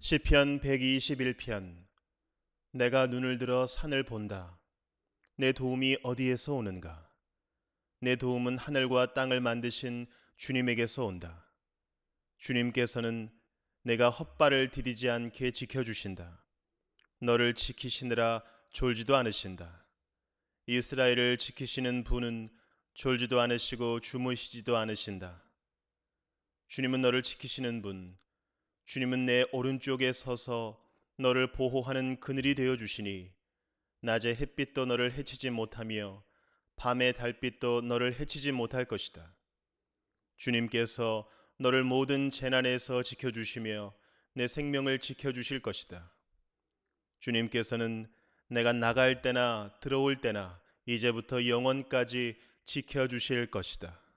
시편 121편 내가 눈을 들어 산을 본다. 내 도움이 어디에서 오는가? 내 도움은 하늘과 땅을 만드신 주님에게서 온다. 주님께서는 내가 헛발을 디디지 않게 지켜주신다. 너를 지키시느라 졸지도 않으신다. 이스라엘을 지키시는 분은 졸지도 않으시고 주무시지도 않으신다. 주님은 너를 지키시는 분, 주님은 내 오른쪽에 서서 너를 보호하는 그늘이 되어 주시니 낮의 햇빛도 너를 해치지 못하며 밤의 달빛도 너를 해치지 못할 것이다. 주님께서 너를 모든 재난에서 지켜 주시며 내 생명을 지켜 주실 것이다. 주님께서는 내가 나갈 때나 들어올 때나 이제부터 영원까지 지켜 주실 것이다.